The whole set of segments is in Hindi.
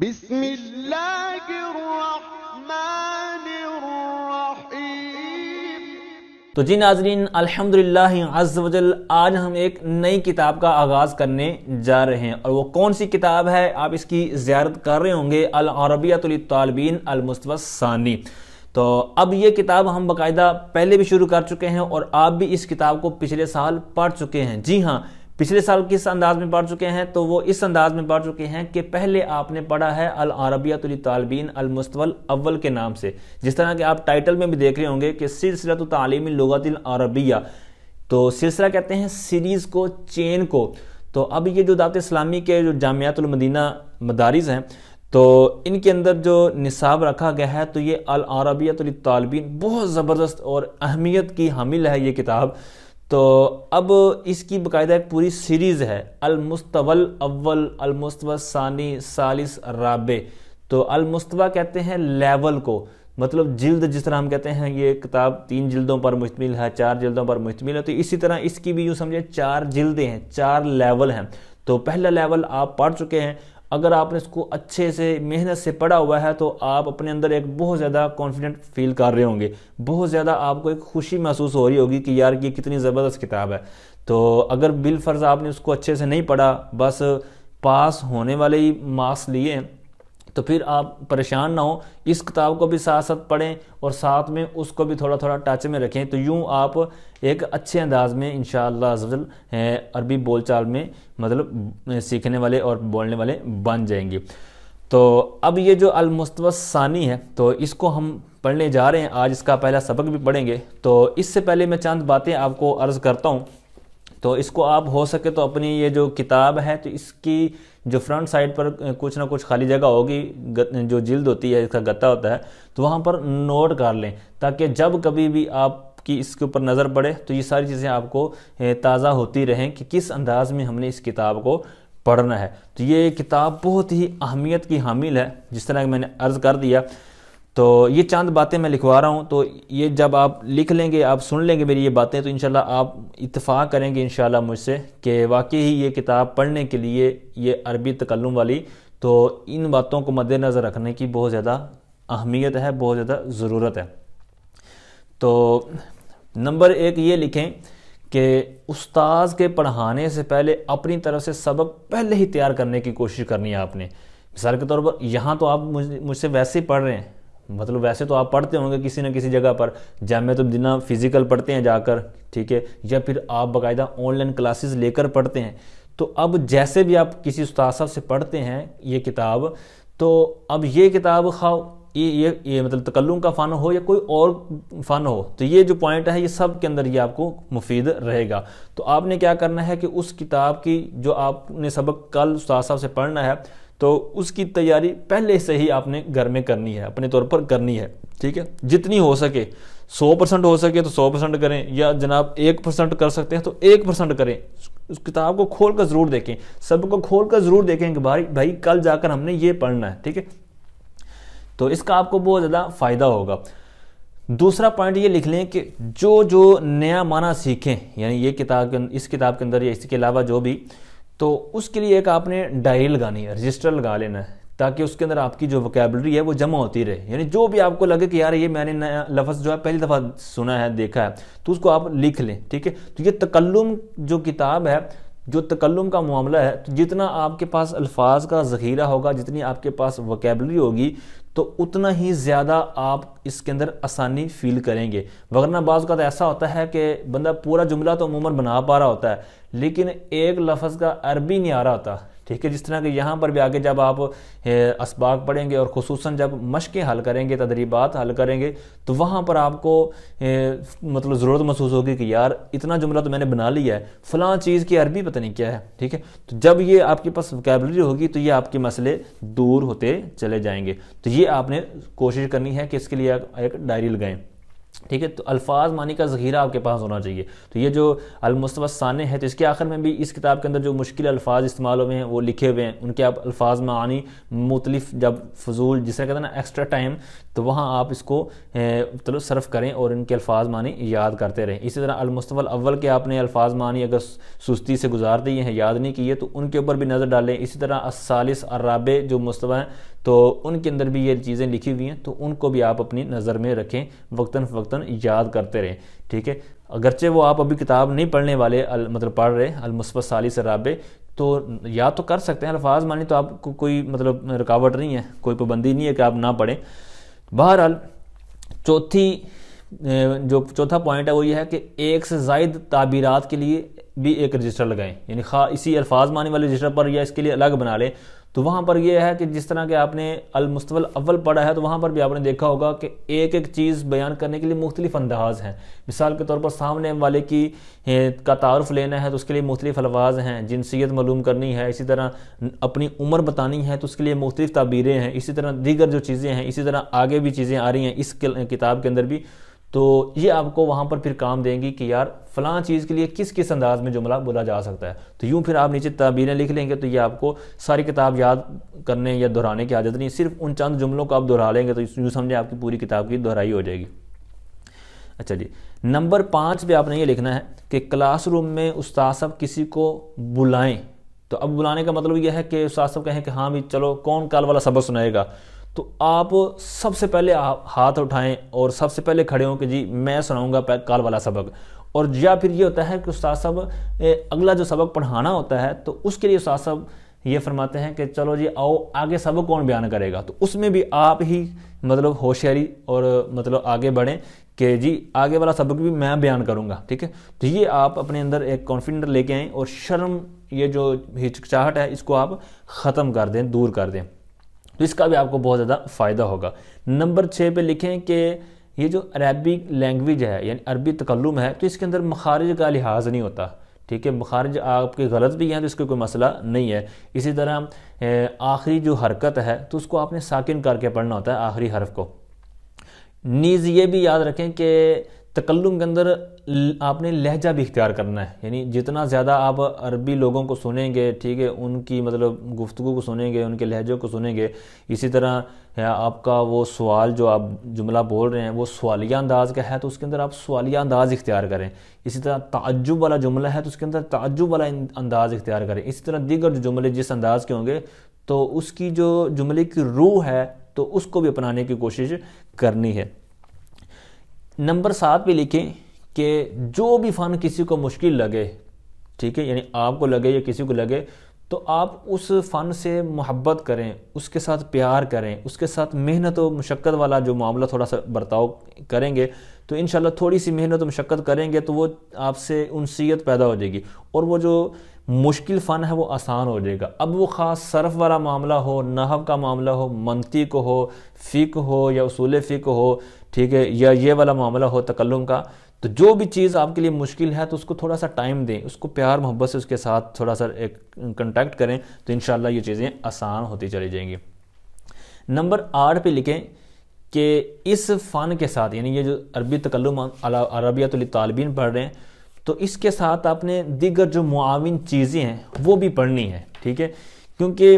بسم الله الرحيم तो जी नाजरीन अल्हम्दुलिल्लाह अज़्ज़वजल आज हम एक नई किताब का आगाज़ करने जा रहे हैं और वो कौन सी किताब है आप इसकी ज्यारत कर रहे होंगे अल अरबियातलबीन अलमुस्तवसानी तो अब ये किताब हम बाकायदा पहले भी शुरू कर चुके हैं और आप भी इस किताब को पिछले साल पढ़ चुके हैं जी हाँ पिछले साल किस अंदाज में पढ़ चुके हैं तो वो इस अंदाज में पढ़ चुके हैं कि पहले आपने पढ़ा है अल अरबियातुल तालबीन अल मुस्तवल अव्वल के नाम से जिस तरह के आप टाइटल में भी देख रहे होंगे कि सिलसिला तो लगातिल अरबिया तो सिलसिला कहते हैं सीरीज़ को चेन को तो अब ये जो दावत इस्लामी के जो जामियातुलमदीना मदारस हैं तो इनके अंदर जो निसाब रखा गया है तो ये अल अरबियातुल बहुत ज़बरदस्त और अहमियत की हामिल है ये किताब तो अब इसकी बाकायदा एक पूरी सीरीज़ है अलमुस्तवल अव्वल अलमुस्तवा सानी सालिस राबे तो अलमुस्तवा कहते हैं लेवल को मतलब जिल्द जिस तरह हम कहते हैं ये किताब तीन जिल्दों पर मुश्तमिल है चार जिल्दों पर मुश्तमिल है तो इसी तरह इसकी भी यूँ समझे चार जिल्दें हैं चार लेवल हैं तो पहला लेवल आप पढ़ चुके हैं अगर आपने इसको अच्छे से मेहनत से पढ़ा हुआ है तो आप अपने अंदर एक बहुत ज़्यादा कॉन्फिडेंट फील कर रहे होंगे बहुत ज़्यादा आपको एक खुशी महसूस हो रही होगी कि यार ये कितनी ज़बरदस्त किताब है तो अगर बिल फर्ज आपने उसको अच्छे से नहीं पढ़ा बस पास होने वाले ही मार्क्स लिए तो फिर आप परेशान ना हो इस किताब को भी साथ साथ पढ़ें और साथ में उसको भी थोड़ा थोड़ा टच में रखें तो यूँ आप एक अच्छे अंदाज में इन शजल अरबी बोलचाल में मतलब सीखने वाले और बोलने वाले बन जाएंगे तो अब ये जो अलमुस्तवसानी है तो इसको हम पढ़ने जा रहे हैं आज इसका पहला सबक भी पढ़ेंगे तो इससे पहले मैं चंद बातें आपको अर्ज़ करता हूँ तो इसको आप हो सके तो अपनी ये जो किताब है तो इसकी जो फ्रंट साइड पर कुछ ना कुछ खाली जगह होगी जो जिल्द होती है इसका गत्ता होता है तो वहाँ पर नोट कर लें ताकि जब कभी भी आप कि इसके ऊपर नज़र पड़े तो ये सारी चीज़ें आपको ताज़ा होती रहें कि किस अंदाज में हमने इस किताब को पढ़ना है तो ये किताब बहुत ही अहमियत की हामिल है जिस तरह मैंने अर्ज़ कर दिया तो ये चंद बातें मैं लिखवा रहा हूँ तो ये जब आप लिख लेंगे आप सुन लेंगे मेरी ये बातें तो इन आप इतफ़ाक़ करेंगे इन मुझसे कि वाकई ही ये किताब पढ़ने के लिए ये अरबी तकल्लुम वाली तो इन बातों को मद्देनज़र रखने की बहुत ज़्यादा अहमियत है बहुत ज़्यादा ज़रूरत है तो नंबर एक ये लिखें कि उस्ताद के पढ़ाने से पहले अपनी तरफ से सबक पहले ही तैयार करने की कोशिश करनी है आपने मिसाल के तौर पर यहाँ तो आप मुझसे वैसे ही पढ़ रहे हैं मतलब वैसे तो आप पढ़ते होंगे किसी ना किसी जगह पर जामे तो बिना फिजिकल पढ़ते हैं जाकर ठीक है या फिर आप बाकायदा ऑनलाइन क्लासेस लेकर पढ़ते हैं तो अब जैसे भी आप किसी उस्ताद साहब से पढ़ते हैं ये किताब तो अब ये किताब खाओ ये ये ये मतलब तकल्लुम का फ़न हो या कोई और फ़न हो तो ये जो पॉइंट है ये सब के अंदर ये आपको मुफीद रहेगा तो आपने क्या करना है कि उस किताब की जो आपने सबक कल उस्ताद साहब से पढ़ना है तो उसकी तैयारी पहले से ही आपने घर में करनी है अपने तौर पर करनी है ठीक है जितनी हो सके 100 परसेंट हो सके तो 100 परसेंट करें या जनाब एक परसेंट कर सकते हैं तो एक परसेंट करें उस किताब को खोल कर ज़रूर देखें सबको खोल कर ज़रूर देखें कि भाई भाई कल जाकर हमने ये पढ़ना है ठीक है तो इसका आपको बहुत ज़्यादा फ़ायदा होगा दूसरा पॉइंट ये लिख लें कि जो जो नया माना सीखें यानी ये किताब इस किताब के अंदर या इसके अलावा जो भी तो उसके लिए एक आपने डायरी लगानी है रजिस्टर लगा लेना है ताकि उसके अंदर आपकी जो वोकेबलरी है वो जमा होती रहे यानी जो भी आपको लगे कि यार ये मैंने नया लफ्ज़ जो है पहली दफ़ा सुना है देखा है तो उसको आप लिख लें ठीक है तो ये तकल्लुम जो किताब है जो तकल्लुम का मामला है तो जितना आपके पास अल्फाज का ज़खीरा होगा जितनी आपके पास वकेबलरी होगी तो उतना ही ज़्यादा आप इसके अंदर आसानी फील करेंगे वरना बाज़ का तो ऐसा होता है कि बंदा पूरा जुमला तो अमूमन बना पा रहा होता है लेकिन एक लफ्ज़ का अरबी नहीं आ रहा होता ठीक है जिस तरह के यहाँ पर भी आगे जब आप इसबाक पढ़ेंगे और खसूस जब मशक़ें हल करेंगे तदरीबात हल करेंगे तो वहाँ पर आपको मतलब ज़रूरत महसूस होगी कि यार इतना जुमला तो मैंने बना लिया है फ़लाँ चीज़ की अरबी पता नहीं क्या है ठीक है तो जब ये आपके पास वकेबलरी होगी तो ये आपके मसले दूर होते चले जाएंगे तो ये आपने कोशिश करनी है कि इसके लिए एक डायरी लगाएँ ठीक है तो अल्फाज मानी का ज़ख़ीरा आपके पास होना चाहिए तो ये जो अलमुस्तफ़ साने है तो इसके आखिर में भी इस किताब के अंदर जो मुश्किल अल्फाज इस्तेमाल हुए हैं वो लिखे हुए हैं उनके आप अल्फाज मानी मुतलिफ जब फजूल जिसे कहते हैं ना एक्स्ट्रा टाइम तो वहाँ आप इसको मतलब सर्व करें और इनके अल्फाज मानी याद करते रहें इसी तरह अलमुस्तफ़ल अव्वल के आपने अल्फाज मानी अगर सुस्ती से गुजार दिए हैं याद नहीं किए तो उनके ऊपर भी नज़र डालें इसी तरह असालिस अर्राबे जो मुस्तफ़ हैं तो उनके अंदर भी ये चीज़ें लिखी हुई हैं तो उनको भी आप अपनी नज़र में रखें वक्ता फ़वता याद करते रहें ठीक है अगरचे वो आप अभी किताब नहीं पढ़ने वाले अल, मतलब पढ़ रहे अलमसबत साली सराबे तो याद तो कर सकते हैं अल्फाज मानी तो आपको कोई मतलब रुकावट नहीं है कोई पाबंदी नहीं है कि आप ना पढ़ें बहरहाल चौथी जो चौथा पॉइंट है वो ये है कि एक से जायद ताबीरत के लिए भी एक रजिस्टर लगाएं यानी खा इसी अल्फाज मानी वाले रजिस्टर पर या इसके लिए अलग बना लें तो वहाँ पर यह है कि जिस तरह के आपने अलमुस्तवल अव्वल पढ़ा है तो वहाँ पर भी आपने देखा होगा कि एक एक चीज़ बयान करने के लिए मुख्तलिफ अंदाज हैं मिसाल के तौर पर सामने वाले की का तारफ़ लेना है तो उसके लिए मुख्तलिफ अलवाज हैं जिनसीत मालूम करनी है इसी तरह अपनी उम्र बतानी है तो उसके लिए मुख्तलिफ तबीरें हैं इसी तरह दीगर जो चीज़ें हैं इसी तरह आगे भी चीज़ें आ रही हैं इस किताब के अंदर भी तो ये आपको वहाँ पर फिर काम देंगी कि यार फ़लाँ चीज़ के लिए किस किस अंदाज में जुमला बोला जा सकता है तो यूँ फिर आप नीचे ताबीरें लिख लेंगे तो ये आपको सारी किताब याद करने या दोहराने की आदत नहीं सिर्फ उन चंद जुमलों को आप दोहरा लेंगे तो यूँ समझें आपकी पूरी किताब की दोहराई हो जाएगी अच्छा जी नंबर पाँच पे आपने ये लिखना है कि क्लासरूम में उस्ताद साहब किसी को बुलाएं तो अब बुलाने का मतलब यह है कि उस्ताद साहब कहें कि हाँ भाई चलो कौन कल वाला सबक सुनाएगा तो आप सबसे पहले हाथ उठाएं और सबसे पहले खड़े हों कि जी मैं सुनाऊंगा काल वाला सबक और या फिर ये होता है कि उस्ताद साहब अगला जो सबक पढ़ाना होता है तो उसके लिए उस्ताद साहब ये फरमाते हैं कि चलो जी आओ आगे सबक कौन बयान करेगा तो उसमें भी आप ही मतलब होशियारी और मतलब आगे बढ़ें कि जी आगे वाला सबक भी मैं बयान करूँगा ठीक है तो ये आप अपने अंदर एक कॉन्फिडेंट लेके आएँ और शर्म ये जो हिचकिचाहट है इसको आप ख़त्म कर दें दूर कर दें तो इसका भी आपको बहुत ज़्यादा फ़ायदा होगा नंबर छः पे लिखें कि ये जो अरबिक लैंग्वेज है यानी अरबी तकल्लुम है तो इसके अंदर मखारज का लिहाज नहीं होता ठीक है मखारज आपके गलत भी हैं तो इसका कोई मसला नहीं है इसी तरह आखिरी जो हरकत है तो उसको आपने साकिन करके पढ़ना होता है आखिरी हरफ को नीज़ ये भी याद रखें कि तकल्लुम के अंदर आपने लहजा भी इख्तियार करना है यानी जितना ज़्यादा आप अरबी लोगों को सुनेंगे ठीक है उनकी मतलब गुफ्तु को सुनेंगे उनके लहजों को सुनेंगे इसी तरह आपका वो सवाल जो आप जुमला बोल रहे हैं वो सवालिया अंदाज का है तो उसके अंदर आप सवालिया अंदाज इख्तियार करें इसी तरह ताजुब वाला जुमला है तो उसके अंदर ताजुब वाला अंदाज इख्तियार करें इसी तरह दीगर जुमले जिस अंदाज के होंगे तो उसकी जो जुमले की रूह है तो उसको भी अपनाने की कोशिश करनी है नंबर सात पे लिखें कि जो भी फ़न किसी को मुश्किल लगे ठीक है यानी आपको लगे या किसी को लगे तो आप उस फ़न से मोहब्बत करें उसके साथ प्यार करें उसके साथ मेहनत और मशक्क़त वाला जो मामला थोड़ा सा बर्ताव करेंगे तो इन थोड़ी सी मेहनत और मशक्क़त करेंगे तो वो आपसे उनसीयत पैदा हो जाएगी और वो जो मुश्किल फ़न है वो आसान हो जाएगा अब वो ख़ास सरफ वाला मामला हो नहव का मामला हो मनती को हो फ़िक हो या उसूल फ़िक हो ठीक है या ये वाला मामला हो तकल्लुम का तो जो भी चीज़ आपके लिए मुश्किल है तो उसको थोड़ा सा टाइम दें उसको प्यार मोहब्बत से उसके साथ थोड़ा सा एक कंटेक्ट करें तो इन ये चीज़ें आसान होती चली जाएंगी नंबर आठ पे लिखें कि इस फ़न के साथ यानी ये जो अरबी तकल्लुम अरबियातलबिन पढ़ रहे हैं तो इसके साथ आपने दिगर जो मुआविन चीज़ें हैं वो भी पढ़नी है ठीक है क्योंकि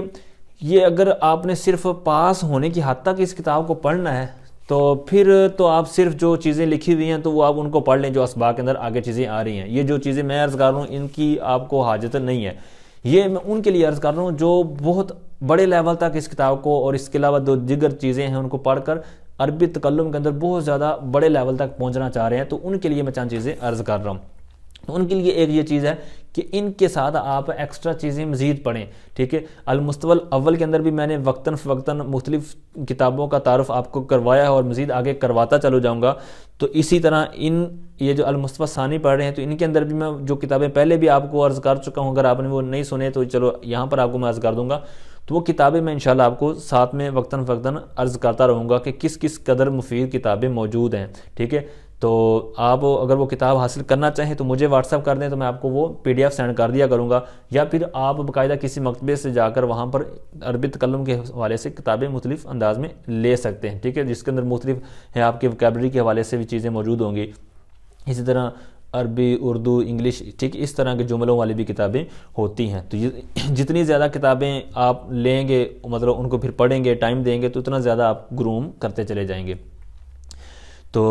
ये अगर आपने सिर्फ पास होने की हद तक इस किताब को पढ़ना है तो फिर तो आप सिर्फ जो चीज़ें लिखी हुई हैं तो वो आप उनको पढ़ लें जो इसबा के अंदर आगे चीज़ें आ रही हैं ये जो चीज़ें मैं अर्ज़ कर रहा हूँ इनकी आपको हाजत नहीं है ये मैं उनके लिए अर्ज़ कर रहा हूँ जो बहुत बड़े लेवल तक इस किताब को और इसके अलावा जो दिगर चीज़ें हैं उनको पढ़ कर अरबी तकल्लुम के अंदर बहुत ज़्यादा बड़े लेवल तक पहुँचना चाह रहे हैं तो उनके लिए मैं चंद चीज़ें अर्ज़ कर रहा हूँ तो उनके लिए एक ये चीज़ है कि इनके साथ आप एक्स्ट्रा चीज़ें मज़ीद पढ़ें ठीक है अलमुस्तवल अव्वल के अंदर भी मैंने वक्ता फ़वक्ता मुख्तलिफ़ किताबों का तारफ़ आपको करवाया और मज़ीद आगे करवाता चलो जाऊँगा तो इसी तरह इन ये जो अलमुस्तफ़ा सानी पढ़ रहे हैं तो इनके अंदर भी मैं जो किताबें पहले भी आपको अर्ज़ कर चुका हूँ अगर आपने वो नहीं सुने तो चलो यहाँ पर आपको मैं अर्ज़ कर दूँगा तो वो किताबें मैं इंशाल्लाह आपको साथ में वक्ता फ़वक्ता अर्ज़ करता रहूँगा कि किस किस कदर मुफीद किताबें मौजूद हैं ठीक है तो आप अगर वो किताब हासिल करना चाहें तो मुझे व्हाट्सअप कर दें तो मैं आपको वो पी सेंड कर दिया करूँगा या फिर आप बाकायदा किसी मकतबे से जाकर वहाँ पर अरबी तकलम के हवाले से किताबें मुख्तु अंदाज में ले सकते हैं ठीक है जिसके अंदर मुख्तफ है आपके वकेबलरी के हवाले से भी चीज़ें मौजूद होंगी इसी तरह अरबी उर्दू इंग्लिश ठीक इस तरह के जुमलों वाली भी किताबें होती हैं तो जितनी ज़्यादा किताबें आप लेंगे मतलब उनको फिर पढ़ेंगे टाइम देंगे तो उतना ज़्यादा आप ग्रूम करते चले जाएंगे तो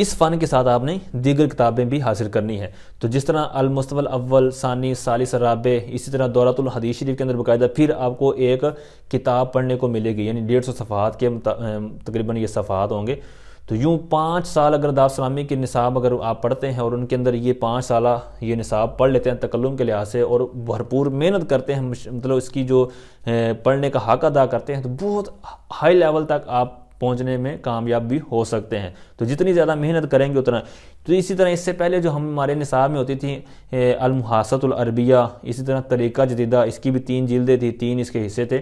इस फ़न के साथ आपने दीगर किताबें भी हासिल करनी है तो जिस तरह अलमुस्तवल अव्वल सानी सालिस राबे इसी तरह दौलतुल हदीस शरीफ के अंदर बाकायदा फिर आपको एक किताब पढ़ने को मिलेगी यानी डेढ़ सौ सफ़ात के तकरीबन ये सफ़ात होंगे तो यूँ पाँच साल अगर दाब सलामी के निसाब अगर आप पढ़ते हैं और उनके अंदर ये पाँच साल ये निसाब पढ़ लेते हैं तकल्लुम के लिहाज से और भरपूर मेहनत करते हैं मतलब इसकी जो पढ़ने का हक अदा करते हैं तो बहुत हाई लेवल तक आप पहुंचने में कामयाब भी हो सकते हैं तो जितनी ज़्यादा मेहनत करेंगे उतना तो इसी तरह इससे पहले जो हम हमारे निसाब में होती थी अलमहासतरबिया इसी तरह तरीका जदीदा इसकी भी तीन जिल्दें थी तीन इसके हिस्से थे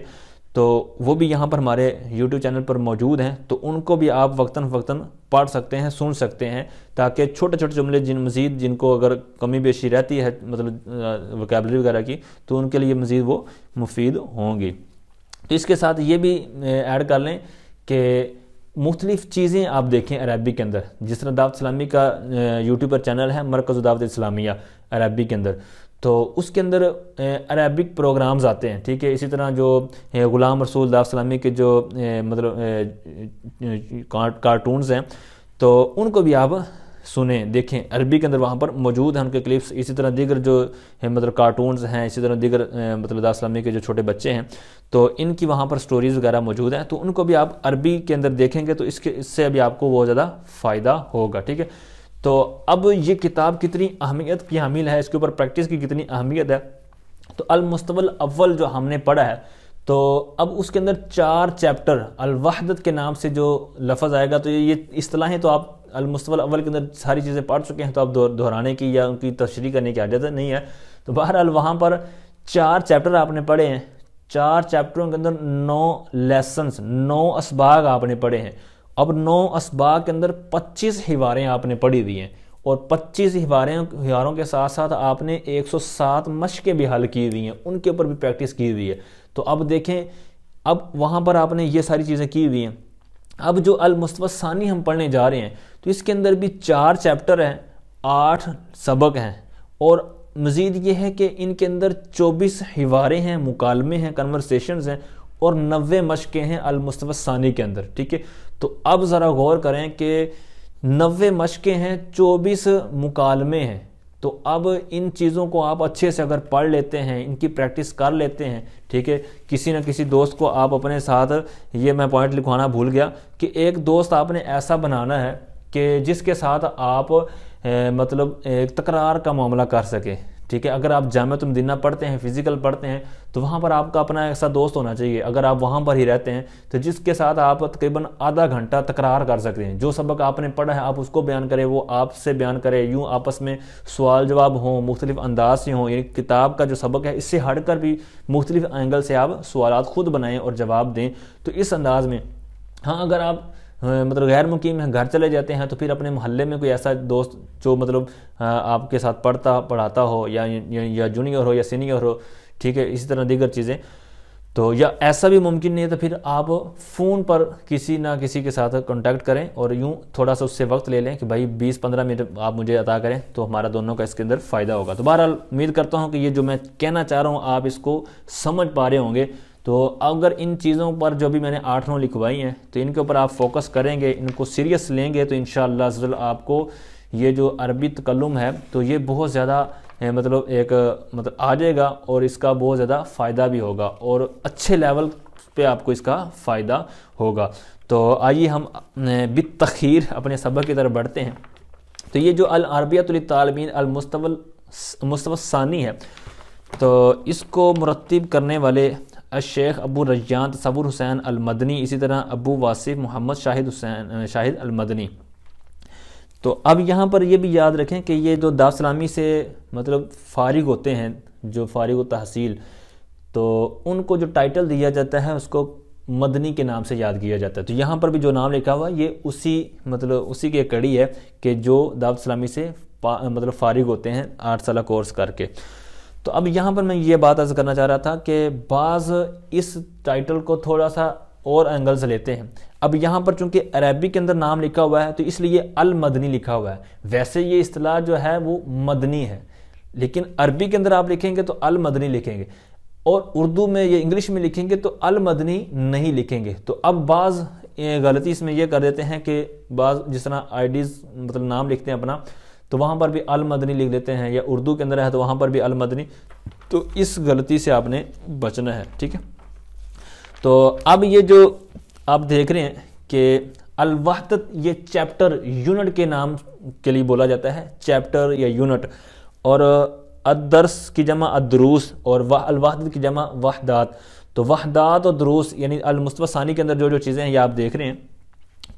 तो वो भी यहाँ पर हमारे YouTube चैनल पर मौजूद हैं तो उनको भी आप वक्ता वक्ता पढ़ सकते हैं सुन सकते हैं ताकि छोटे छोटे जुमले जिन मज़ीद जिनको अगर कमी बेशी रहती है मतलब वकेबलरी वगैरह की तो उनके लिए मज़ीद वो मुफीद होंगी तो इसके साथ ये भी ऐड कर लें कि मुख्तलिफ़ चीज़ें आप देखें अरबी के अंदर जिस तरह दावत इस्लामी का यूट्यूब पर चैनल है मरकज़ दावत इस्लामिया अरबी के अंदर तो उसके अंदर अरबिक प्रोग्राम्स आते हैं ठीक है इसी तरह जो ग़ुलाम रसूल दाव सलामी के जो मतलब कार्टून्स हैं तो उनको भी आप सुने देखें अरबी के अंदर वहाँ पर मौजूद हैं उनके क्लिप्स इसी तरह दीगर जो है मतलब कार्टून हैं इसी तरह दीगर मतलब दासलामी के जो छोटे बच्चे हैं तो इनकी वहाँ पर स्टोरीज़ वगैरह मौजूद हैं तो उनको भी आप अरबी के अंदर देखेंगे तो इसके इससे अभी आपको बहुत ज़्यादा फ़ायदा होगा ठीक है तो अब ये किताब कितनी अहमियत की हामिल है इसके ऊपर प्रैक्टिस की कितनी अहमियत है तो अलमुस्तवल अव्वल जो हमने पढ़ा है तो अब उसके अंदर चार चैप्टर अलवाहदत के नाम से जो लफज आएगा तो ये इतलाहें तो आप अलमस्तवल अव्वल के अंदर सारी चीज़ें पढ़ चुके हैं तो आप दोहराने की या उनकी तशरी करने की आदत नहीं है तो बहरहाल वहाँ पर चार चैप्टर आपने पढ़े हैं चार चैप्टरों के अंदर नौ लेसन्स नौ इसबाग आपने पढ़े हैं अब नौ इसबाग के अंदर पच्चीस हिवारें आपने पढ़ी हुई हैं और 25 हिवारें हिवारों के साथ साथ आपने 107 मशकें भी हल की हुई हैं उनके ऊपर भी प्रैक्टिस की हुई है तो अब देखें अब वहाँ पर आपने ये सारी चीज़ें की हुई हैं अब जो अलमुस्तवसानी हम पढ़ने जा रहे हैं तो इसके अंदर भी चार चैप्टर हैं आठ सबक हैं और मज़ीद ये है कि इनके अंदर चौबीस हिवारे हैं मुकालमे हैं कन्वर्सेशन हैं और नबे मशक़ें हैं अलमुस्तफ़ानी के अंदर ठीक है तो अब ज़रा गौर करें कि नबे मशक़ें हैं चौबीस मुकालमे हैं तो अब इन चीज़ों को आप अच्छे से अगर पढ़ लेते हैं इनकी प्रैक्टिस कर लेते हैं ठीक है किसी ना किसी दोस्त को आप अपने साथ ये मैं पॉइंट लिखवाना भूल गया कि एक दोस्त आपने ऐसा बनाना है कि जिसके साथ आप ए, मतलब एक तकरार का मामला कर सकें ठीक है अगर आप जामत मदीना पढ़ते हैं फिज़िकल पढ़ते हैं तो वहाँ पर आपका अपना ऐसा दोस्त होना चाहिए अगर आप वहाँ पर ही रहते हैं तो जिसके साथ आप तकरीबन आधा घंटा तकरार कर सकते हैं जो सबक आपने पढ़ा है आप उसको बयान करें वो आपसे बयान करें यूँ आपस में सवाल जवाब हों मुख्तलिफ अंदाज से हों किताब का जो सबक है इससे हट कर भी मुख्तलिफ एंगल से आप सवाल खुद बनाएँ और जवाब दें तो इस अंदाज में हाँ अगर आप हाँ, मतलब गैर मुकीम हैं घर चले जाते हैं तो फिर अपने मोहल्ले में कोई ऐसा दोस्त जो मतलब आपके साथ पढ़ता पढ़ाता हो या या जूनियर हो या सीनियर हो ठीक है इसी तरह दीगर चीज़ें तो या ऐसा भी मुमकिन नहीं है तो फिर आप फ़ोन पर किसी ना किसी के साथ कांटेक्ट करें और यूँ थोड़ा सा उससे वक्त ले लें कि भाई 20-15 मिनट आप मुझे अदा करें तो हमारा दोनों का इसके अंदर फ़ायदा होगा तो बहरहाल उम्मीद करता हूँ कि ये जो मैं कहना चाह रहा हूँ आप इसको समझ पा रहे होंगे तो अगर इन चीज़ों पर जो भी मैंने आठ नौ लिखवाई हैं तो इनके ऊपर आप फोकस करेंगे इनको सीरियस लेंगे तो इन आपको ये जो अरबी तकलम है तो ये बहुत ज़्यादा मतलब एक मतलब आ जाएगा और इसका बहुत ज़्यादा फ़ायदा भी होगा और अच्छे लेवल पे आपको इसका फ़ायदा होगा तो आइए हम बित तखीर अपने सबक की तरफ बढ़ते हैं तो ये जो अल अरबियातलतालमीन अलमुस्तवल मुस्तवसानी है तो इसको मुरतब करने वाले अशेख अबू रजान तस्वुर हुसैन अलमदनी इसी तरह अबू वासिफ मोहम्मद शाहिद हुसैन शाहिद अलमदनी तो अब यहाँ पर यह भी याद रखें कि ये जो दासलामी से मतलब फारिग होते हैं जो फारिग तहसील तो उनको जो टाइटल दिया जाता है उसको मदनी के नाम से याद किया जाता है तो यहाँ पर भी जो नाम लिखा हुआ ये उसी मतलब उसी की कड़ी है कि जो दावत सलामी से मतलब फारिग होते हैं आठ साल कोर्स करके तो अब यहाँ पर मैं ये बात अर्ज करना चाह रहा था कि बाज़ इस टाइटल को थोड़ा सा और एंगल से लेते हैं अब यहाँ पर चूंकि अरबी के अंदर नाम लिखा हुआ है तो इसलिए अल मदनी लिखा हुआ है वैसे ये असलाह जो है वो मदनी है लेकिन अरबी के अंदर आप लिखेंगे तो अल मदनी लिखेंगे और उर्दू में या इंग्लिश में लिखेंगे तो अल मदनी नहीं लिखेंगे तो अब बाज़ गलती इसमें यह कर देते हैं कि बाज़ जिस तरह आईडीज़ मतलब नाम लिखते हैं अपना तो वहाँ पर भी अलमदनी लिख देते हैं या उर्दू के अंदर है तो वहाँ पर भी अलमदनी तो इस गलती से आपने बचना है ठीक है तो अब ये जो आप देख रहे हैं कि अलवाहत ये चैप्टर यूनिट के नाम के लिए बोला जाता है चैप्टर या यूनिट और अदरस की जमा अदरूस और वह अलवाहत की जमा वाहदात तो वाहदात और दरूस यानी अलमुस्तफ़ा सानी के अंदर जो जो चीज़ें हैं ये आप देख रहे हैं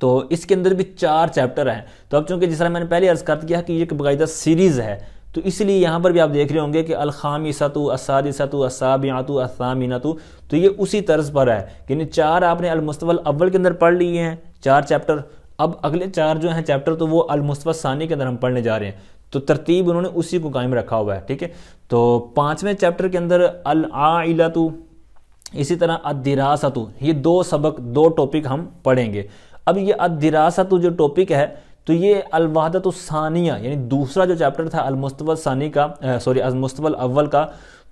तो इसके अंदर भी चार चैप्टर हैं तो अब चूंकि जिस तरह मैंने पहले अर्ज कर दिया कि ये एक बाकायदा सीरीज़ है तो इसलिए यहाँ पर भी आप देख रहे होंगे कि अलखामी सतु असाद सतु असाबियातु असामिनतु तो ये उसी तर्ज पर है कि चार आपने अलमुस्तवल अव्वल के अंदर पढ़ लिए हैं चार चैप्टर अब अगले चार जो हैं चैप्टर तो वो अलमुस्तवल सानी के अंदर हम पढ़ने जा रहे हैं तो तरतीब उन्होंने उसी को कायम रखा हुआ है ठीक है तो पाँचवें चैप्टर के अंदर अल आलातु इसी तरह अदिरासतु ये दो सबक दो टॉपिक हम पढ़ेंगे अब ये तो जो टॉपिक है तो ये अलवादत सानिया यानी दूसरा जो चैप्टर था अलमुस्तबल सानी का सॉरी अलमुस्तबल अव्वल का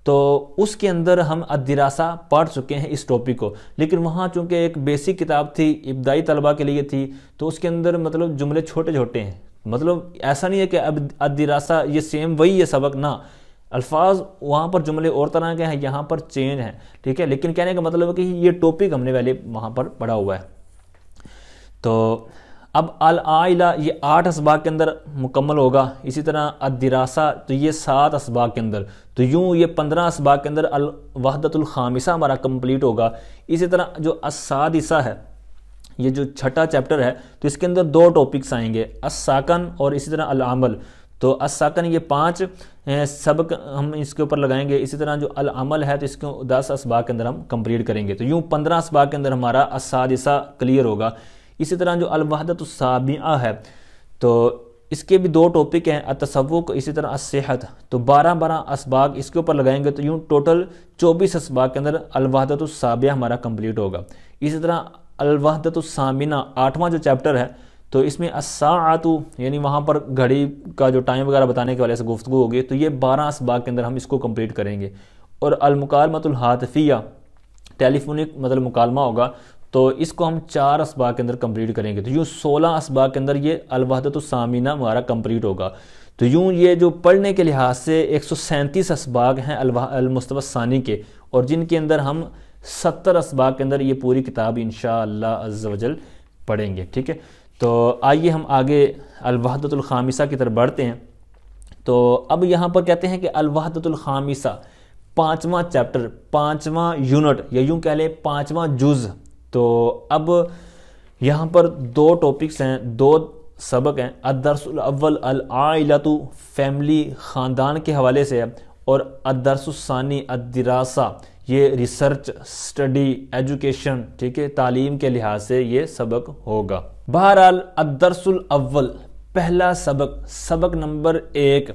तो उसके अंदर हम अदरासा पढ़ चुके हैं इस टॉपिक को लेकिन वहाँ चूँकि एक बेसिक किताब थी इब्दाई तलबा के लिए थी तो उसके अंदर मतलब जुमले छोटे छोटे हैं मतलब ऐसा नहीं है कि अब अदरासा ये सेम वही है सबक ना अल्फाज वहाँ पर जुमले और तरह के हैं यहाँ पर चेंज हैं ठीक है लेकिन कहने का मतलब है कि ये टॉपिक हमने पहले वहाँ पर पढ़ा हुआ है तो अब अल आइला ये आठ इसबाक के अंदर मुकम्मल होगा इसी तरह अदरासा तो ये सात इसबाक के अंदर तो यूँ ये पंद्रह इसबाक के अंदर अल वहदतुलखामिसा हमारा कम्प्लीट होगा इसी तरह जो असादिसा है ये जो छठा चैप्टर है तो इसके अंदर दो टॉपिक्स आएंगे असाकन और इसी तरह अल तो असाकन ये पाँच सबक हम इसके ऊपर लगाएंगे इसी तरह जो अलमल है तो इसके दस इसबाक के अंदर हम कम्प्लीट करेंगे तो यूँ पंद्रह इसबाक के अंदर हमारा असादिसा क्लियर होगा इसी तरह जो अलवहदत साबिया है तो इसके भी दो टॉपिक हैं तसवुक इसी तरह सेहत तो बारह बारह इसबाक इसके ऊपर लगाएंगे तो यूँ टोटल चौबीस इसबाक के अंदर अलवहदत साबिया हमारा कंप्लीट होगा इसी तरह अलवादतिया सामिना आठवां जो चैप्टर है तो इसमें असातु यानी वहाँ पर घड़ी का जो टाइम वगैरह बताने के वाले से गुफ्तु होगी तो ये बारह इसबाक के अंदर हम इसको कम्प्लीट करेंगे और अलमकालमतुल हाथफिया टेलीफोनिक मतलब मुकालमा होगा तो इसको हम चार इसबा के अंदर कंप्लीट करेंगे तो यूँ सोलह इसबा के अंदर ये सामीना हमारा कंप्लीट होगा तो यूँ ये जो पढ़ने के लिहाज से एक सौ सैंतीस इसबाग हैं अलमुस्तवसानी के और जिनके अंदर हम सत्तर इसबाग के अंदर ये पूरी किताब इन शजल पढ़ेंगे ठीक है तो आइए हम आगे अलवादतुलखामिसा की तरफ बढ़ते हैं तो अब यहाँ पर कहते हैं कि अलवादतुलखामिसा पाँचवा चैप्टर पाँचवा यूनिट या यूँ कह लें पाँचवा जुज़ तो अब यहाँ पर दो टॉपिक्स हैं दो सबक हैं अदरसल अव्वल अलातु फैमिली ख़ानदान के हवाले से है और अदरसानी अदरासा ये रिसर्च स्टडी एजुकेशन ठीक है तालीम के लिहाज से ये सबक होगा बहरहाल अदरसल अव्वल पहला सबक सबक नंबर एक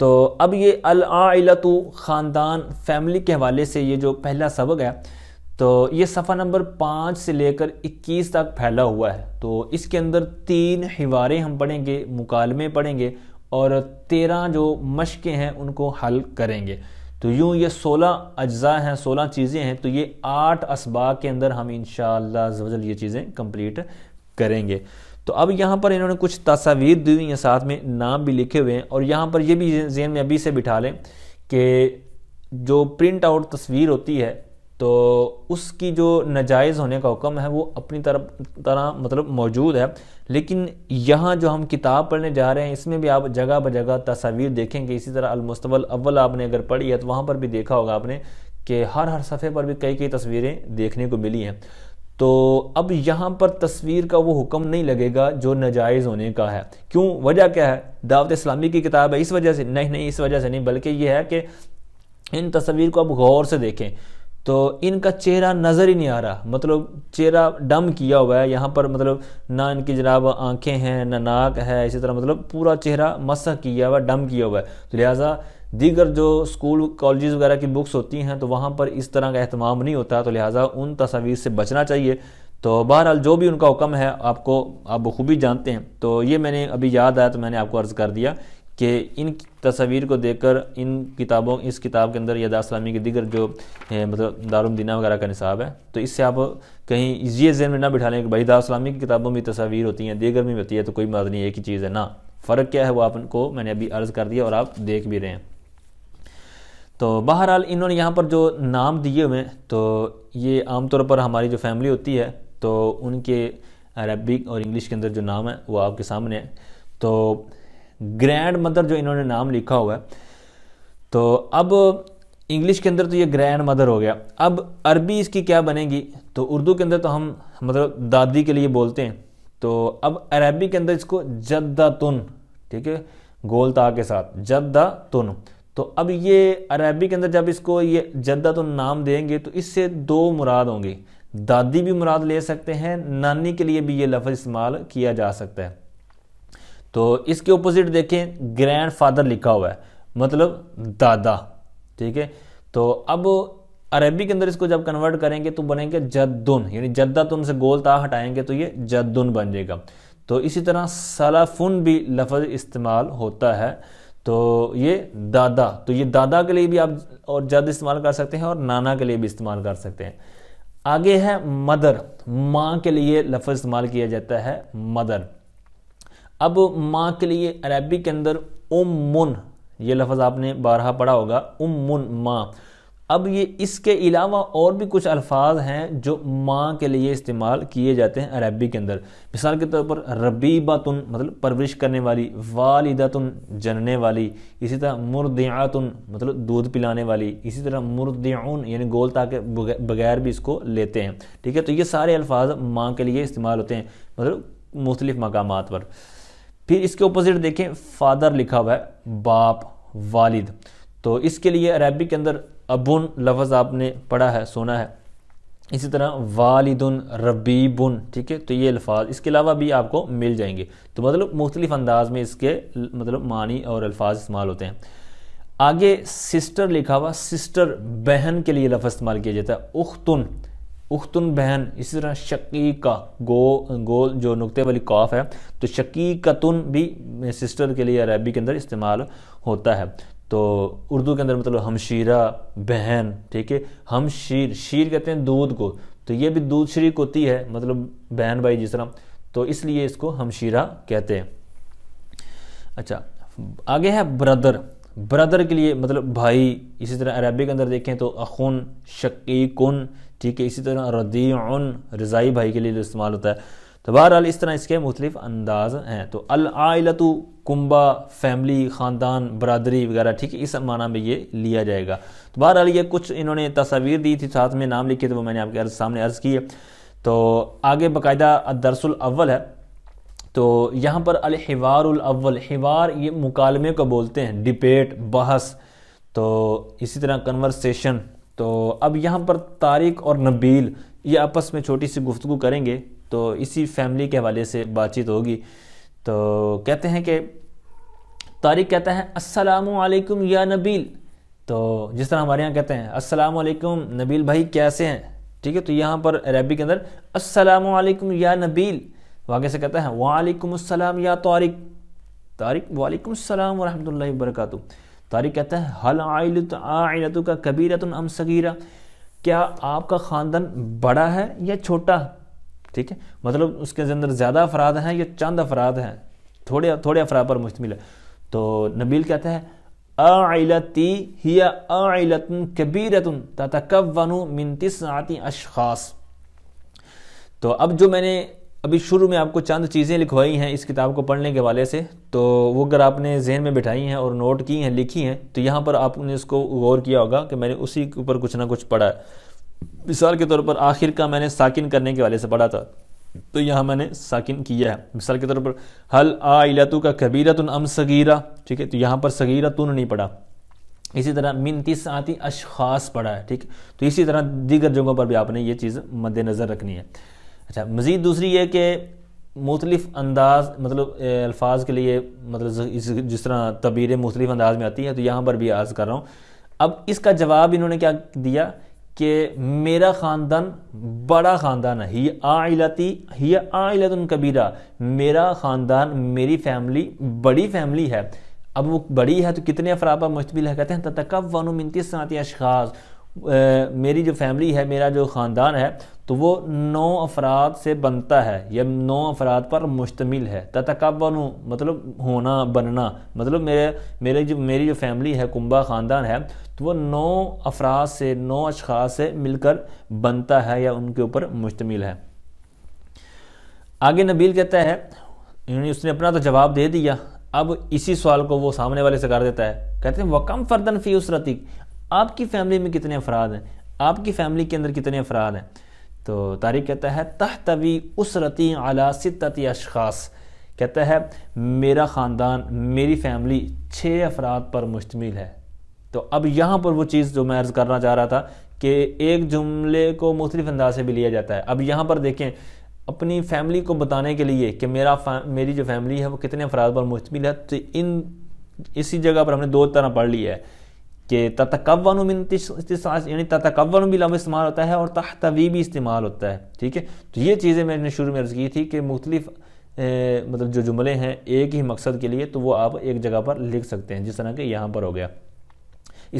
तो अब ये अलातु ख़ानदान फैमिली के हवाले से ये जो पहला सबक है तो ये सफ़ा नंबर पाँच से लेकर इक्कीस तक फैला हुआ है तो इसके अंदर तीन हिवारे हम पढ़ेंगे मुकालमे पढ़ेंगे और तेरह जो मशक़ें हैं उनको हल करेंगे तो यूँ ये सोलह अज्जा हैं सोलह चीज़ें हैं तो ये आठ इसबाक के अंदर हम इन शजल ये चीज़ें कम्प्लीट करेंगे तो अब यहाँ पर इन्होंने कुछ तस्वीर दी हुई हैं साथ में नाम भी लिखे हुए हैं और यहाँ पर ये भी जेन में अभी से बिठा लें कि जो प्रिंट आउट तस्वीर होती है तो उसकी जो नजायज़ होने का हुक्म है वो अपनी तरफ तरह मतलब मौजूद है लेकिन यहाँ जो हम किताब पढ़ने जा रहे हैं इसमें भी आप जगह ब जगह तस्वीर देखेंगे इसी तरह अलमुस्तवल अव्वल आपने अगर पढ़ी है तो वहाँ पर भी देखा होगा आपने कि हर हर सफ़े पर भी कई कई तस्वीरें देखने को मिली हैं तो अब यहाँ पर तस्वीर का वो हुक्म नहीं लगेगा जो नाजायज़ होने का है क्यों वजह क्या है दावत इस्लामी की किताब है इस वजह से नहीं नहीं इस वजह से नहीं बल्कि ये है कि इन तस्वीर को आप गौर से देखें तो इनका चेहरा नज़र ही नहीं आ रहा मतलब चेहरा डम किया हुआ है यहाँ पर मतलब ना इनकी जनाब आंखें हैं ना नाक है इसी तरह मतलब पूरा चेहरा मस्सा किया हुआ डम किया हुआ है तो लिहाजा दीगर जो स्कूल कॉलेज वगैरह की बुक्स होती हैं तो वहाँ पर इस तरह का अहतमाम नहीं होता तो लिहाजा उन तस्वीर से बचना चाहिए तो बहरहाल जो भी उनका हुक्म है आपको आप बखूबी जानते हैं तो ये मैंने अभी याद आया तो मैंने आपको अर्ज़ कर दिया कि इन तस्वीर को देखकर इन किताबों इस किताब के अंदर यादा इस्लामी के दिगर जो मतलब दारुलदीना वगैरह का निसाब है तो इससे आप कहीं ये जहन में ना बिठा लें कि भाई इस्लामी की किताबों में तस्वीर होती हैं दीगर में होती है तो कोई बात नहीं एक ही चीज़ है ना फ़र्क क्या है वो आपको मैंने अभी अर्ज़ कर दिया और आप देख भी रहे हैं तो बहरहाल इन्होंने यहाँ पर जो नाम दिए हुए हैं तो ये आमतौर पर हमारी जो फैमिली होती है तो उनके अरबिक और इंग्लिश के अंदर जो नाम है वो आपके सामने है तो ग्रैंड मदर जो इन्होंने नाम लिखा हुआ है तो अब इंग्लिश के अंदर तो ये ग्रैंड मदर हो गया अब अरबी इसकी क्या बनेगी तो उर्दू के अंदर तो हम मतलब दादी के लिए बोलते हैं तो अब अरबी के अंदर इसको जद्दा तुन ठीक है गोलता के साथ जद्दा तुन तो अब ये अरबी के अंदर जब इसको ये जद्दा तुन नाम देंगे तो इससे दो मुराद होंगी दादी भी मुराद ले सकते हैं नानी के लिए भी ये लफ्ज़ इस्तेमाल किया जा सकता है तो इसके ऑपोजिट देखें ग्रैंडफादर लिखा हुआ है मतलब दादा ठीक है तो अब अरबी के अंदर इसको जब कन्वर्ट करेंगे तो बनेंगे जद्दुन यानी जद्दा तो से गोल ता हटाएंगे तो ये जद्दुन बन जाएगा तो इसी तरह सलाफुन भी लफज इस्तेमाल होता है तो ये दादा तो ये दादा के लिए भी आप और जद इस्तेमाल कर सकते हैं और नाना के लिए भी इस्तेमाल कर सकते हैं आगे है मदर माँ के लिए लफज इस्तेमाल किया जाता है मदर अब माँ के लिए अरबी के अंदर उम मुन ये लफ्ज़ आपने बारहा पढ़ा होगा उम मुन माँ अब ये इसके अलावा और भी कुछ अल्फाज हैं जो माँ के लिए इस्तेमाल किए जाते हैं अरबी के अंदर मिसाल के तौर पर रबीबातुन मतलब परवरिश करने वाली वालिदातुन जनने वाली इसी तरह तुन मतलब दूध पिलाने वाली इसी तरह मुरदियान यानी गोल ताके बगैर भी इसको लेते हैं ठीक है तो ये सारे अल्फाज माँ के लिए इस्तेमाल होते हैं मतलब मुख्तलिफ़ मकाम पर फिर इसके ऑपोजिट देखें फादर लिखा हुआ है बाप वालिद तो इसके लिए अरबी के अंदर अबुन लफज आपने पढ़ा है सुना है इसी तरह वालिदन रबीबुन ठीक है तो ये अल्फाज इसके अलावा भी आपको मिल जाएंगे तो मतलब मुख्तलिफ अंदाज में इसके मतलब मानी और अल्फाज इस्तेमाल होते हैं आगे सिस्टर लिखा हुआ सिस्टर बहन के लिए लफ्ज़ इस्तेमाल किया जाता है उख्तुन उख्तुन बहन इसी तरह शकी का गो गोल जो नुक्ते वाली कॉफ है तो शकी तुन भी सिस्टर के लिए अरबी के अंदर इस्तेमाल होता है तो उर्दू के अंदर मतलब हमशीरा बहन ठीक है हम शीर शीर कहते हैं दूध को तो ये भी दूध शरीक होती है मतलब बहन भाई जिस तरह तो इसलिए इसको हमशीरा कहते हैं अच्छा आगे है ब्रदर ब्रदर के लिए मतलब भाई इसी तरह अरबी के अंदर देखें तो अखुन शकीकुन ठीक है इसी तरह रदी रज़ाई भाई के लिए इस्तेमाल होता है तो बहरहाल इस तरह इसके मुख्तलिफ अंदाज हैं तो अलातु कुंबा फैमिली ख़ानदान बरदरी वगैरह ठीक है इस माना में ये लिया जाएगा तो बहरहाल ये कुछ इन्होंने तस्वीर दी थी साथ में नाम लिखे थे वो मैंने आपके अर्ज सामने अर्ज़ किए तो आगे बाकायदा दरसल अव्वल है तो यहाँ पर अलहवारवल हिवार ये मुकालमे को बोलते हैं डिबेट बहस तो इसी तरह कन्वर्सेशन तो अब यहाँ पर तारिक और नबील ये आपस में छोटी सी गुफ्तु करेंगे तो इसी फैमिली के हवाले से बातचीत होगी तो कहते हैं कि तारिक कहता है असलकुम या नबील तो जिस तरह हमारे यहाँ कहते हैं असलकुम नबील भाई कैसे हैं ठीक है तो यहाँ पर अरबी के अंदर असलकुम या नबील वाक़ से कहता है वालेकुम असलम या तारिक तारिक वालेकुम असलम वरहमल वर्का тари કહેતા હલ આયલત આયલત કા કબીરત ઉમ સગીરા ક્યા આપ કા ખાનદાન બડા હૈ કે છોટા ઠીક હે મતલબ ઉસકે અંદર જ્યાદા ફરાદ હૈ કે ચંદ ફરાદ હૈ થોડે થોડે ફરાદ પર મુષ્ટમીલ હે તો نبیલ કહેતા હે આયલતી હિયા આયલત કબીરત તતકવનો મિન તિસઆતી અશખાસ તો અબ જો મેને अभी शुरू में आपको चंद चीज़ें लिखवाई हैं इस किताब को पढ़ने के वाले से तो वो अगर आपने जहन में बिठाई हैं और नोट की हैं लिखी हैं तो यहाँ पर आपने इसको गौर किया होगा कि मैंने उसी के ऊपर कुछ ना कुछ पढ़ा है मिसाल के तौर पर आखिर का मैंने साकिन करने के वाले से पढ़ा था तो यहाँ मैंने साकिन किया है मिसाल के तौर पर हल इलातु का कबीरा तुन अम सगीरा ठीक है तो यहाँ पर सगीरा तुन नहीं पढ़ा इसी तरह मिन तिसाती अशखास पढ़ा है ठीक तो इसी तरह दीगर जगहों पर भी आपने ये चीज़ मद्देनज़र रखनी है अच्छा मज़ीद दूसरी ये कि मुख्तलिफ अंदाज मतलब अल्फाज के लिए मतलब जिस तरह तबीरें मुख्तलिफ अंदाज में आती हैं तो यहाँ पर भी आज कर रहा हूँ अब इसका जवाब इन्होंने क्या दिया कि मेरा ख़ानदान बड़ा ख़ानदान है ही आलती ही आलतन कबीरा मेरा ख़ानदान मेरी फैमिली बड़ी फैमिली है अब वो बड़ी है तो कितने अफरा पर मुश्तमिल है कहते हैं तक मिनती सनाती अशास मेरी जो फैमिली है मेरा जो ख़ानदान है तो वो नौ अफराद से बनता है या नौ अफराद पर मुश्तमिल है ततकवन मतलब होना बनना मतलब मेरे मेरे जो मेरी जो फैमिली है कुंबा ख़ानदान है तो वो नौ अफराद से नौ अशास से मिलकर बनता है या उनके ऊपर मुश्तमिल है आगे नबील कहता है यानी उसने अपना तो जवाब दे दिया अब इसी सवाल को वो सामने वाले से कर देता है कहते हैं वकम फर्दन फ़ी उसरतिक आपकी फैमिली में कितने अफराद हैं आपकी फैमिली के अंदर कितने अफराद हैं तो तारिक कहता है तह तवी उसरती अला सितती अशास कहता है मेरा ख़ानदान मेरी फैमिली छः अफराद पर मुश्तमिल है तो अब यहाँ पर वो चीज़ जो मैं अर्ज़ करना चाह रहा था कि एक जुमले को मुख्तफ अंदाज से भी लिया जाता है अब यहाँ पर देखें अपनी फैमिली को बताने के लिए कि मेरा मेरी जो फैमिली है वो कितने अफराद पर मुश्तमिल है तो इन इसी जगह पर हमने दो तरह पढ़ लिया है कि ततकवन यानी ततकवन भी लफ्ज़ इस्तेमाल होता है और तहतवी भी इस्तेमाल होता है ठीक है तो ये चीज़ें मैंने शुरू में अर्ज़ की थी कि मुख्तलिफ मतलब जो जुमले हैं एक ही मकसद के लिए तो वो आप एक जगह पर लिख सकते हैं जिस तरह के यहाँ पर हो गया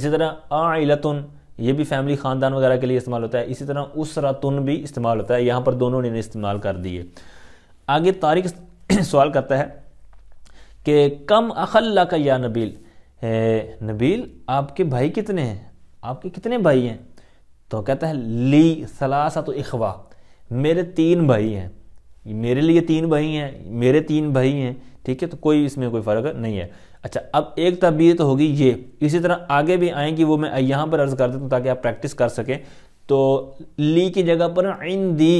इसी तरह आलतन ये भी फैमिली ख़ानदान वगैरह के लिए इस्तेमाल होता है इसी तरह उसरातुन भी इस्तेमाल होता है यहाँ पर दोनों ने इस्तेमाल कर दिए आगे तारिक सवाल करता है कि कम अखल्ला का या नबील नबील आपके भाई कितने हैं आपके कितने भाई हैं तो कहता है ली सलासा तो इखवा मेरे तीन भाई हैं मेरे लिए तीन भाई हैं मेरे तीन भाई हैं ठीक है तो कोई इसमें कोई फ़र्क नहीं है अच्छा अब एक तबीयत तो होगी ये इसी तरह आगे भी आएंगी वो मैं यहाँ पर अर्ज़ कर देता हूँ ताकि आप प्रैक्टिस कर सकें तो ली की जगह पर इन दी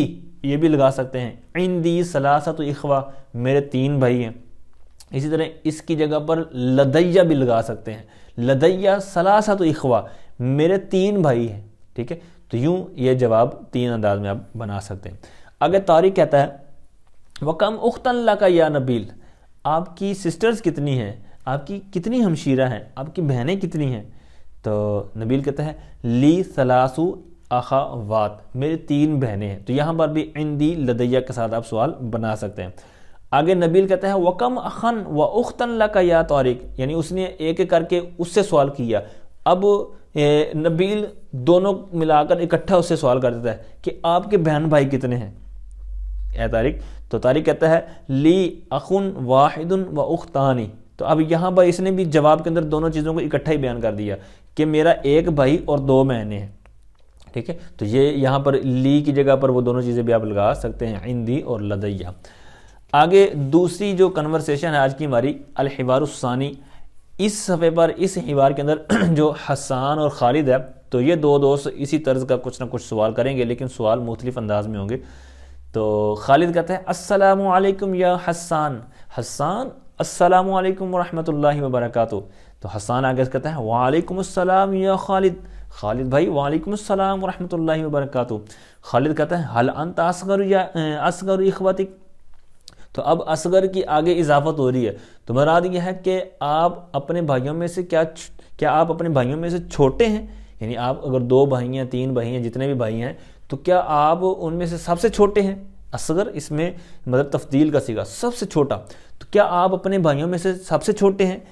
ये भी लगा सकते हैं इन दी सलासा तो इखवा मेरे तीन भाई हैं इसी तरह इसकी जगह पर लदैया भी लगा सकते हैं लदैया सलासा तो इखवा मेरे तीन भाई हैं ठीक है तो यूं ये जवाब तीन अंदाज में आप बना सकते हैं अगर तारिक कहता है कम उख्तल्ला का या नबील आपकी सिस्टर्स कितनी हैं आपकी कितनी हमशीरा हैं आपकी बहनें कितनी हैं तो नबील कहता है ली सलासु अखावात मेरे तीन बहनें हैं तो यहाँ पर भी इंदी लदैया के साथ आप सवाल बना सकते हैं आगे नबील कहते हैं वकम अखन व उख्तन का या तारिक यानी उसने एक एक करके उससे सवाल किया अब नबील दोनों मिलाकर इकट्ठा उससे सवाल कर देता है कि आपके बहन भाई कितने हैं ए तारिक तो तारिक कहता है ली अखुन वाहिद व वा उख्तानी तो अब यहाँ पर इसने भी जवाब के अंदर दोनों चीज़ों को इकट्ठा ही बयान कर दिया कि मेरा एक भाई और दो बहने हैं ठीक है तो ये यहाँ पर ली की जगह पर वो दोनों चीज़ें भी आप लगा सकते हैं इंदी और लदैया आगे दूसरी जो कन्वर्सेशन है आज की हमारी अलहिवारुसानी इस सफ़े पर इस हिबार के अंदर जो हसान और खालिद है तो ये दो दोस्त इसी तर्ज का कुछ ना कुछ सवाल करेंगे लेकिन सवाल मुख्तलिफ अंदाज में होंगे तो खालिद कहते हैं असलकम या हसान हसान अस्सलाम वालेकुम रहमतुल्लाहि व तो हसान आगे कहते हैं वालेकुम अस्सलाम या खालिद खालिद भाई वालेकुम अस्सलाम रहमतुल्लाहि व खालिद कहते हैं हल अंत असगर या असगर इखवतिक तो अब असगर की आगे इजाफत हो रही है तो मराद यह है कि आप अपने भाइयों में से क्या क्या आप अपने भाइयों में से छोटे हैं यानी आप अगर दो भाई हैं तीन भाई हैं जितने भी भाई हैं तो क्या आप उनमें से सबसे छोटे हैं असगर इसमें मतलब तफदील का सीगा सबसे छोटा तो क्या आप अपने भाइयों में से सबसे छोटे हैं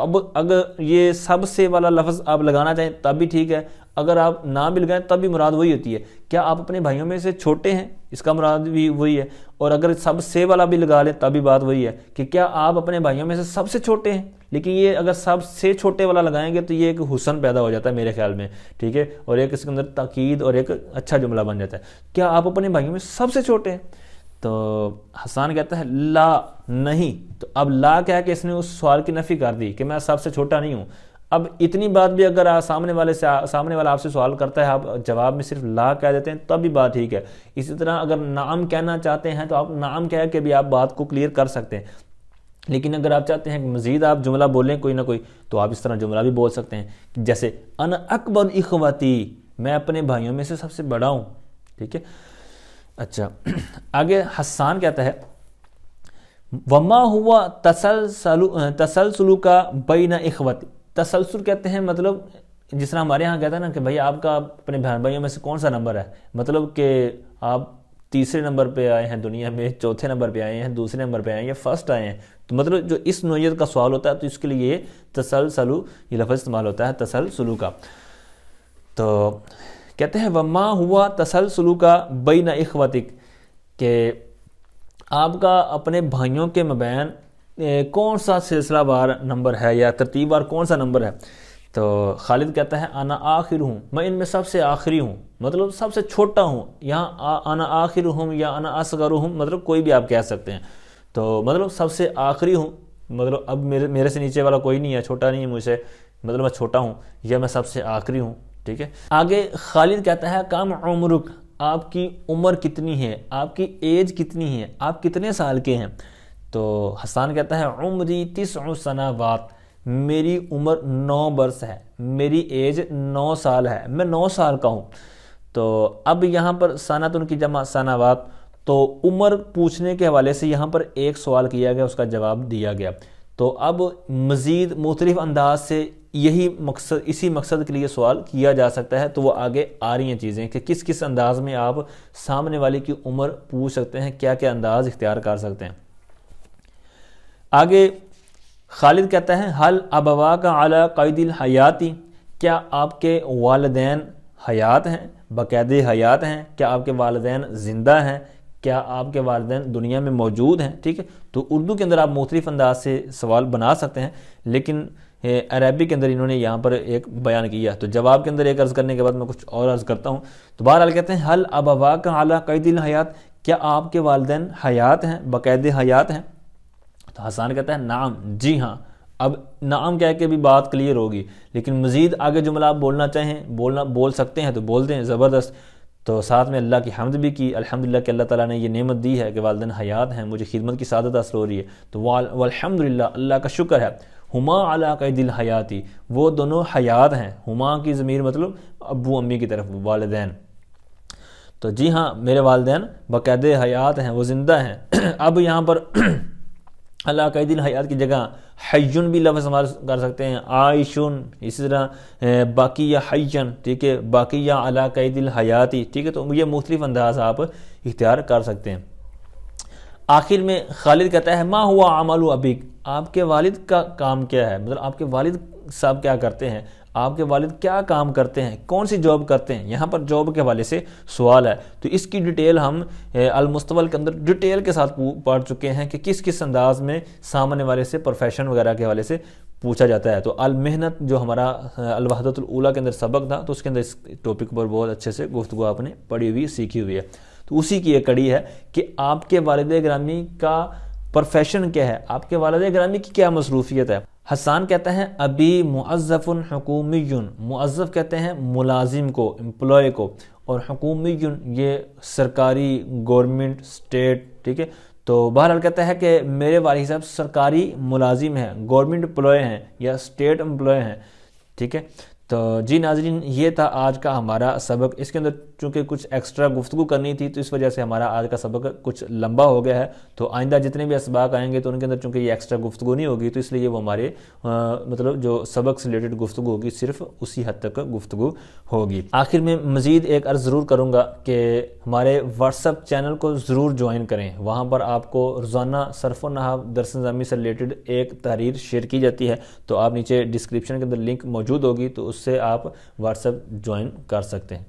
अब अगर ये सबसे वाला लफ्ज़ आप लगाना चाहें तब भी ठीक है अगर आप ना मिल गए तब भी मुराद वही होती है क्या आप अपने भाइयों में से छोटे हैं इसका मुराद भी वही है और अगर सब से वाला भी लगा लें तब भी बात वही है कि क्या आप अपने भाइयों में से सबसे छोटे हैं लेकिन ये अगर सबसे छोटे वाला लगाएंगे तो ये एक हुसन पैदा हो जाता है मेरे ख्याल में ठीक है और एक इसके अंदर ताकीद और एक अच्छा जुमला बन जाता है क्या आप अपने भाइयों में सबसे छोटे हैं तो हसान कहता है ला नहीं तो अब ला क्या है कि इसने उस सवाल की नफ़ी कर दी कि मैं सबसे छोटा नहीं हूँ अब इतनी बात भी अगर सामने वाले से आ, सामने वाला आपसे सवाल करता है आप जवाब में सिर्फ ला कह देते हैं तब भी बात ठीक है इसी तरह अगर नाम कहना चाहते हैं तो आप नाम कह के भी आप बात को क्लियर कर सकते हैं लेकिन अगर आप चाहते हैं कि मज़ीद आप जुमला बोलें कोई ना कोई तो आप इस तरह जुमला भी बोल सकते हैं जैसे अन अकबर इखवती मैं अपने भाइयों में से सबसे बड़ा हूँ ठीक है अच्छा आगे हसान कहता है वमा हुआ तसल तसलसलू का बैना इखवती तसलसल कहते हैं मतलब जिस तरह हमारे यहाँ कहते हैं ना कि भाई आपका अपने बहन भाइयों में से कौन सा नंबर है मतलब कि आप तीसरे नंबर पे आए हैं दुनिया में चौथे नंबर पे आए हैं दूसरे नंबर पे आए हैं या फर्स्ट आए हैं तो मतलब जो इस नोयत का सवाल होता है तो इसके लिए तसलसलू ये लफ्ज़ इस्तेमाल होता है तसलसलू का तो कहते हैं वमा हुआ तसलसलू का बई न इखवतिक के आपका अपने भाइयों के मबैन कौन सा सिलसिला बार नंबर है या तरतीब बार कौन सा नंबर है तो खालिद कहता है आना आखिर हूँ मैं इनमें सबसे आखिरी हूँ मतलब सबसे छोटा हूँ यहाँ आना आखिर हूँ या आना असगर हूँ मतलब कोई भी आप कह सकते हैं तो मतलब सबसे आखिरी हूँ मतलब अब मेरे मेरे से नीचे वाला कोई नहीं है छोटा नहीं है मुझसे मतलब मैं छोटा हूँ या मैं सबसे आखिरी हूँ ठीक है आगे खालिद कहता है कम उम्रुक आपकी उम्र कितनी है आपकी एज कितनी है आप कितने साल के हैं तो हसन कहता है उम्री तिस बात मेरी उम्र नौ बरस है मेरी एज नौ साल है मैं नौ साल का हूँ तो अब यहाँ पर सनात उनकी जमा सनावात तो उम्र पूछने के हवाले से यहाँ पर एक सवाल किया गया उसका जवाब दिया गया तो अब मज़ीद मुख्तलिफ अंदाज से यही मकसद इसी मकसद के लिए सवाल किया जा सकता है तो वो आगे आ रही हैं चीज़ें कि किस किस अंदाज़ में आप सामने वाले की उम्र पूछ सकते हैं क्या क्या अंदाज़ इख्तियार कर सकते हैं आगे खालिद कहता है हल अबवा का अला कैदिल हयाती क्या आपके वालदेन हयात हैं बाकायदे हयात हैं क्या आपके वालदेन ज़िंदा हैं क्या आपके वालदेन दुनिया में मौजूद हैं ठीक है तो उर्दू के अंदर आप मुख्तलिफ अंदाज से सवाल बना सकते हैं लेकिन अरबी के अंदर इन्होंने यहाँ पर एक बयान किया तो जवाब के अंदर एक अर्ज़ करने के बाद मैं कुछ और अर्ज़ करता हूँ तो बहरहाल कहते हैं हल अबवा का अला कैदिल हयात क्या आपके वालदेन हयात हैं बाकायदे हयात हैं तो हसन कहता है नाम जी हाँ अब नाम कह के भी बात क्लियर होगी लेकिन मज़ीद आगे जुमला आप बोलना चाहें बोलना बोल सकते हैं तो बोल दें ज़बरदस्त तो साथ में अल्लाह की हमद भी की अल्हम्दुलिल्लाह के अल्लाह ताला ने ये नेमत दी है कि वालदन हयात हैं मुझे खिदमत की सादत हासिल हो रही है तो अल्हम्दुलिल्लाह अल्लाह का शुक्र है हुमा अला का दिल हयाती वो दोनों हयात हैं हुमा की ज़मीर मतलब अबू अम्मी की तरफ वालदेन तो जी हाँ मेरे वालदेन बाक़ायदे हयात हैं वो ज़िंदा हैं अब यहाँ पर अल्लाह कैदिल हयात की जगह हयन भी लफ्ज़ हमारे कर सकते हैं आयशन इसी तरह बाकी या हयन ठीक है बाकी या अला हयात हयाती ठीक है तो ये मुख्तलिफ अंदाज आप इख्तियार कर सकते हैं आखिर में खालिद कहता है माँ हुआ अमल अबिक आपके वालिद का काम क्या है मतलब आपके वालिद साहब क्या करते हैं आपके वालिद क्या काम करते हैं कौन सी जॉब करते हैं यहाँ पर जॉब के हवाले से सवाल है तो इसकी डिटेल हम अलमुस्तवल के अंदर डिटेल के साथ पढ़ चुके हैं कि किस किस अंदाज में सामने वाले से प्रोफेशन वगैरह के हवाले से पूछा जाता है तो अलमेहनत जो हमारा अलवहदतुल्ला के अंदर सबक था तो उसके अंदर इस टॉपिक पर बहुत अच्छे से गुफ्तु आपने पढ़ी हुई सीखी हुई है तो उसी की एक कड़ी है कि आपके वालद ग्रामी का प्रोफेशन क्या है आपके वालद ग्रामी की क्या मसरूफियत है हसान कहते हैं अभी मुआज़फ़ुन हकूमीन मुआज़फ़ कहते हैं मुलाजिम को एम्प्लॉय को और हकूमीन ये सरकारी गवर्नमेंट स्टेट ठीक है तो बहरहाल कहता है कि मेरे वाली साहब सरकारी मुलाजिम हैं गवर्नमेंट एम्प्लॉय हैं या स्टेट एम्प्लॉय हैं ठीक है तो जी नाजरीन ये था आज का हमारा सबक इसके अंदर चूंकि कुछ एक्स्ट्रा गुफ्तु करनी थी तो इस वजह से हमारा आज का सबक कुछ लंबा हो गया है तो आइंदा जितने भी इसबाक आएंगे तो उनके अंदर चूंकि ये एक्स्ट्रा गुफ्तु नहीं होगी तो इसलिए वो हमारे आ, मतलब जो सबक से रिलेटेड गुफ्तु होगी सिर्फ उसी हद तक गुफ्तु होगी आखिर में मज़ीद एक अर्ज़ ज़रूर करूँगा कि हमारे व्हाट्सअप चैनल को ज़रूर ज्वाइन करें वहाँ पर आपको रोज़ाना सरफो नहाब दरस नज़ामी से रिलेटेड एक तहरीर शेयर की जाती है तो आप नीचे डिस्क्रिप्शन के अंदर लिंक मौजूद होगी तो उससे आप व्हाट्सएप ज्वाइन कर सकते हैं